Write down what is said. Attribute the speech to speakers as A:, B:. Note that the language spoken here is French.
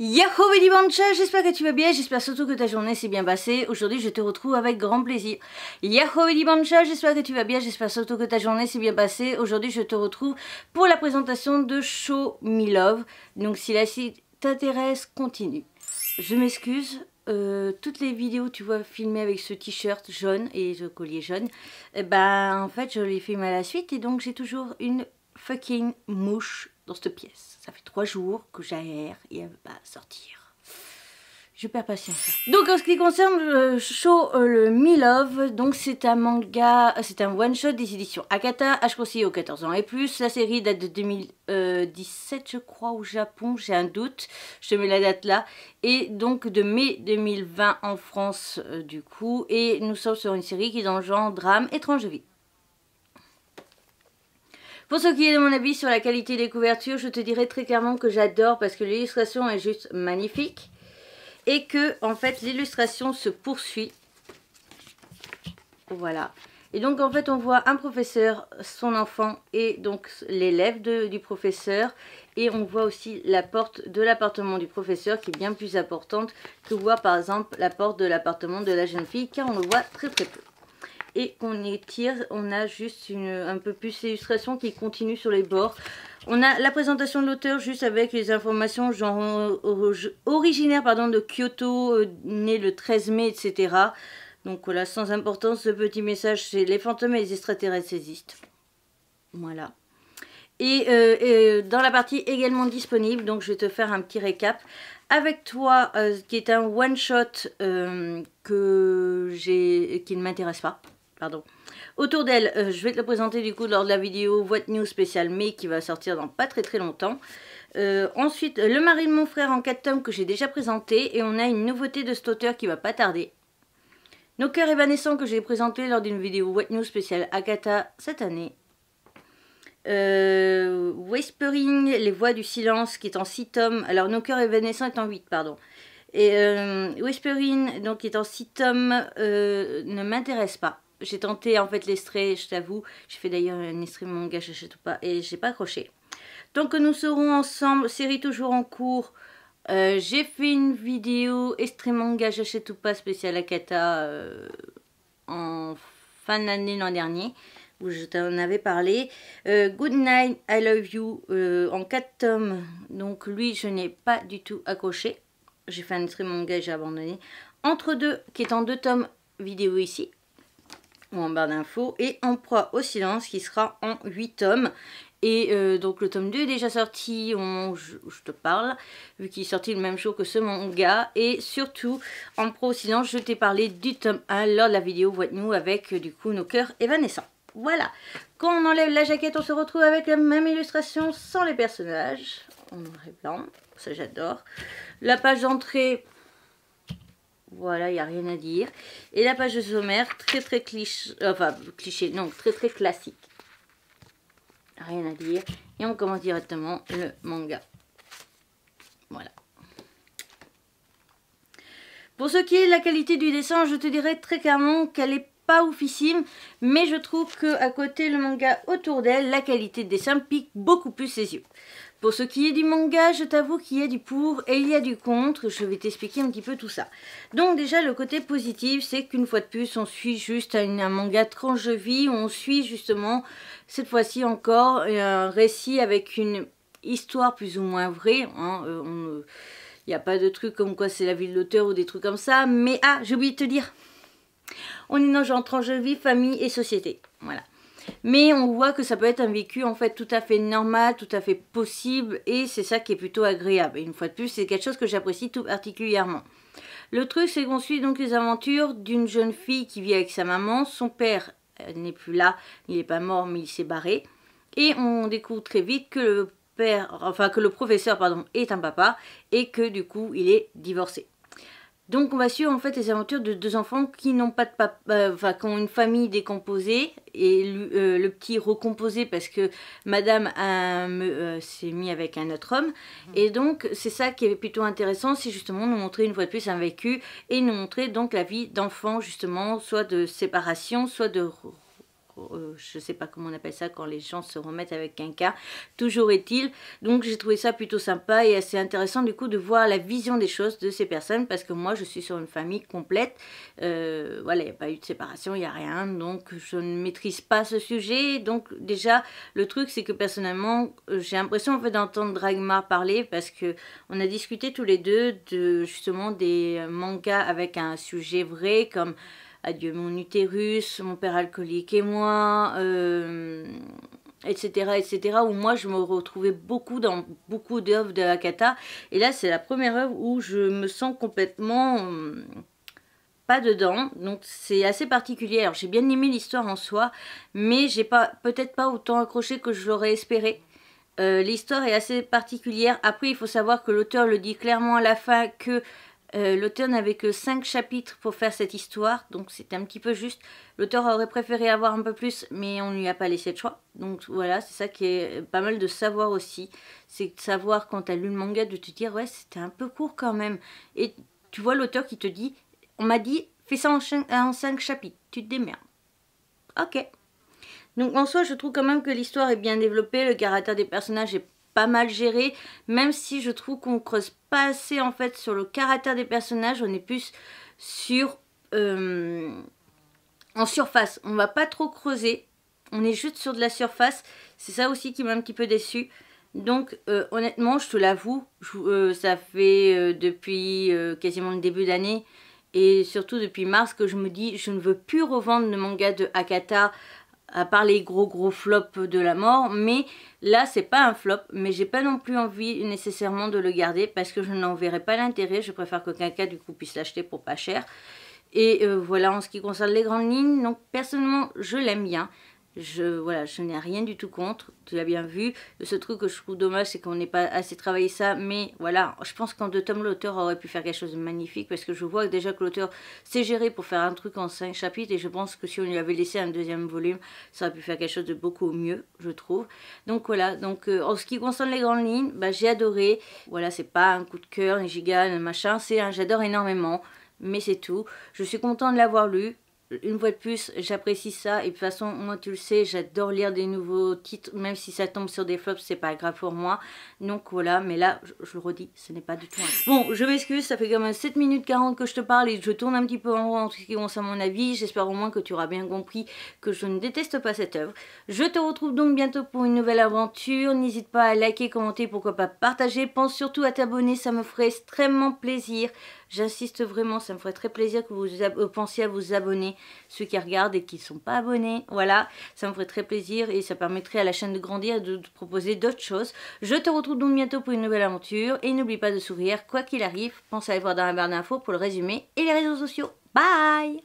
A: Yahoo Bancha, j'espère que tu vas bien, j'espère surtout que ta journée s'est bien passée. Aujourd'hui, je te retrouve avec grand plaisir. Yahoo Bancha, j'espère que tu vas bien, j'espère surtout que ta journée s'est bien passée. Aujourd'hui, je te retrouve pour la présentation de Show Me Love. Donc, si la site t'intéresse, continue. Je m'excuse. Euh, toutes les vidéos, tu vois, filmées avec ce t-shirt jaune et ce collier jaune, eh ben, en fait, je les filme à la suite et donc j'ai toujours une fucking mouche dans cette pièce. Ça fait trois jours que j'aère et elle pas sortir. Je perds patience. Donc en ce qui concerne le show euh, le Me Love, donc c'est un manga, euh, c'est un one shot des éditions Akata, âge conseillé aux 14 ans et plus. La série date de 2017 euh, je crois au Japon, j'ai un doute. Je te mets la date là et donc de mai 2020 en France du coup et nous sommes sur une série qui est dans le genre drame étrange vie. Pour ce qui est de mon avis sur la qualité des couvertures, je te dirais très clairement que j'adore parce que l'illustration est juste magnifique. Et que, en fait, l'illustration se poursuit. Voilà. Et donc, en fait, on voit un professeur, son enfant et donc l'élève du professeur. Et on voit aussi la porte de l'appartement du professeur qui est bien plus importante que voir, par exemple, la porte de l'appartement de la jeune fille car on le voit très très peu et qu'on étire. On a juste une, un peu plus d'illustrations qui continue sur les bords. On a la présentation de l'auteur juste avec les informations genre euh, originaire pardon, de Kyoto, euh, né le 13 mai, etc. Donc voilà, sans importance, ce petit message, c'est les fantômes et les extraterrestres existent. Voilà. Et, euh, dans la partie également disponible, donc je vais te faire un petit récap. Avec toi, qui est un one-shot que j'ai qui ne m'intéresse pas. Autour d'elle, euh, je vais te la présenter du coup lors de la vidéo What News spécial May qui va sortir dans pas très très longtemps. Euh, ensuite, euh, Le mari de mon frère en 4 tomes que j'ai déjà présenté et on a une nouveauté de cet auteur qui va pas tarder. Nos cœurs évanescents que j'ai présenté lors d'une vidéo What News spéciale Akata cette année. Whispering, Les Voix du Silence, qui est en 6 tomes. Alors, Nos Cœurs Évanescents est en 8, pardon. Et Whispering, donc, qui est en 6 tomes, ne m'intéresse pas j'ai tenté en fait l'estré, je t'avoue. J'ai fait d'ailleurs un stream manga ou pas et j'ai pas accroché. Tant que nous serons ensemble, série toujours en cours. Euh, j'ai fait une vidéo extrait manga j'achète ou pas spécial à Kata. Euh, en fin d'année l'an dernier où je t'en avais parlé. Euh, Good Night, I Love You en 4 tomes. Donc lui je n'ai pas du tout accroché. J'ai fait un stream manga j'ai abandonné. Entre deux, qui est en deux tomes vidéo ici, en barre d'infos, et En proie au silence qui sera en 8 tomes. Et euh, donc le tome 2 est déjà sorti, on, je, te parle, vu qu'il est sorti le même jour que ce manga. Et surtout, en proie au silence, je t'ai parlé du tome 1 lors de la vidéo voit nous avec euh, du coup nos cœurs évanescents. Voilà, quand on enlève la jaquette, on se retrouve avec la même illustration sans les personnages, en noir et blanc, ça j'adore. La page d'entrée, voilà, il n'y a rien à dire. Et la page de sommaire, très très cliché, enfin cliché, non, très très classique. Rien à dire. Et on commence directement le manga. Voilà. Pour ce qui est de la qualité du dessin, je te dirais très clairement qu'elle n'est pas oufissime, mais je trouve qu'à côté le manga autour d'elle, la qualité de dessin pique beaucoup plus ses yeux. Pour ce qui est du manga, je t'avoue qu'il y a du pour et il y a du contre. Je vais t'expliquer un petit peu tout ça. Donc déjà, le côté positif, c'est qu'une fois de plus, on suit juste un, manga manga tranche je vie. On suit justement, cette fois-ci encore, un récit avec une histoire plus ou moins vraie. il n'y a pas de truc comme quoi c'est la vie de l'auteur ou des trucs comme ça. Mais ah, j'ai oublié de te dire. On est dans genre tranche vie, famille et société. Voilà. Mais on voit que ça peut être un vécu en fait tout à fait normal, tout à fait possible et c'est ça qui est plutôt agréable. Et une fois de plus, c'est quelque chose que j'apprécie tout particulièrement. Le truc, c'est qu'on suit donc les aventures d'une jeune fille qui vit avec sa maman. Son père euh, n'est plus là, il n'est pas mort, mais il s'est barré. Et on découvre très vite que le père, enfin que le professeur, pardon, est un papa et que du coup, il est divorcé. Donc on va suivre en fait les aventures de deux enfants qui n'ont pas de papa, euh, enfin qui ont une famille décomposée et euh, le petit recomposé parce que Madame euh, s'est mis avec un autre homme mhm. et donc c'est ça qui est plutôt intéressant, c'est justement nous montrer une fois de plus un vécu et nous montrer donc la vie d'enfant justement soit de séparation, soit de euh, je ne sais pas comment on appelle ça quand les gens se remettent avec un cas. Toujours est-il. Donc j'ai trouvé ça plutôt sympa et assez intéressant du coup de voir la vision des choses de ces personnes parce que moi je suis sur une famille complète. Euh, voilà, il n'y a pas eu de séparation, il n'y a rien. Donc je ne maîtrise pas ce sujet. Donc déjà le truc c'est que personnellement euh, j'ai l'impression en fait d'entendre Dragmar parler parce que on a discuté tous les deux de justement des mangas avec un sujet vrai comme Adieu mon utérus, mon père alcoolique et moi, etc., euh, etc., où moi je me retrouvais beaucoup dans beaucoup d'œuvres de Akata. Et là, c'est la première œuvre où je me sens complètement euh, pas dedans. Donc c'est assez particulier. j'ai bien aimé l'histoire en soi, mais j'ai pas peut-être pas autant accroché que je l'aurais espéré. Euh, l'histoire est assez particulière. Après, il faut savoir que l'auteur le dit clairement à la fin que euh, l'auteur n'avait que 5 chapitres pour faire cette histoire, donc c'était un petit peu juste. L'auteur aurait préféré avoir un peu plus, mais on ne lui a pas laissé de choix. Donc voilà, c'est ça qui est pas mal de savoir aussi. C'est de savoir quand tu as lu le manga, de te dire, ouais, c'était un peu court quand même. Et tu vois l'auteur qui te dit, on m'a dit, fais ça en 5, chapitres, tu te démerdes. Ok. Donc en soi, je trouve quand même que l'histoire est bien développée, le caractère des personnages est pas mal géré, même si je trouve qu'on creuse pas assez en fait sur le caractère des personnages, on est plus sur euh, en surface. On va pas trop creuser, on est juste sur de la surface. C'est ça aussi qui m'a un petit peu déçu. Donc euh, honnêtement, je te l'avoue, euh, ça fait depuis quasiment le début d'année et surtout depuis mars que je me dis je ne veux plus revendre le manga de Akata à part les gros gros flops de la mort, mais là c'est pas un flop, mais j'ai pas non plus envie nécessairement de le garder parce que je n'en verrai pas l'intérêt, je préfère que quelqu'un du coup puisse l'acheter pour pas cher. Et euh, voilà en ce qui concerne les grandes lignes, donc personnellement je l'aime bien, je, voilà, je n'ai rien du tout contre, tu l'as bien vu. ce truc que je trouve dommage, c'est qu'on n'ait pas assez travaillé ça. Mais voilà, je pense qu'en deux tomes, l'auteur aurait pu faire quelque chose de magnifique parce que je vois déjà que l'auteur s'est géré pour faire un truc en cinq chapitres. Et je pense que si on lui avait laissé un deuxième volume, ça aurait pu faire quelque chose de beaucoup mieux, je trouve. Donc voilà, donc euh, en ce qui concerne les grandes lignes, bah, j'ai adoré. Voilà, c'est pas un coup de cœur, un giga, un machin. C'est un j'adore énormément mais c'est tout. Je suis contente de l'avoir lu une fois de plus, j'apprécie ça. Et de toute façon, moi, tu le sais, j'adore lire des nouveaux titres. Même si ça tombe sur des flops, c'est pas grave pour moi. Donc voilà, mais là, je, le redis, ce n'est pas du tout un... Bon, je m'excuse, ça fait quand même 7 minutes 40 que je te parle et je tourne un petit peu en rond en ce qui concerne mon avis. J'espère au moins que tu auras bien compris que je ne déteste pas cette œuvre. Je te retrouve donc bientôt pour une nouvelle aventure. N'hésite pas à liker, commenter, pourquoi pas partager. Pense surtout à t'abonner, ça me ferait extrêmement plaisir. J'insiste vraiment, ça me ferait très plaisir que vous euh, pensiez à vous abonner, ceux qui regardent et qui ne sont pas abonnés. Voilà, ça me ferait très plaisir et ça permettrait à la chaîne de grandir et de, de proposer d'autres choses. Je te retrouve donc bientôt pour une nouvelle aventure et n'oublie pas de sourire quoi qu'il arrive. Pense à aller voir dans la barre d'infos pour le résumé et les réseaux sociaux. Bye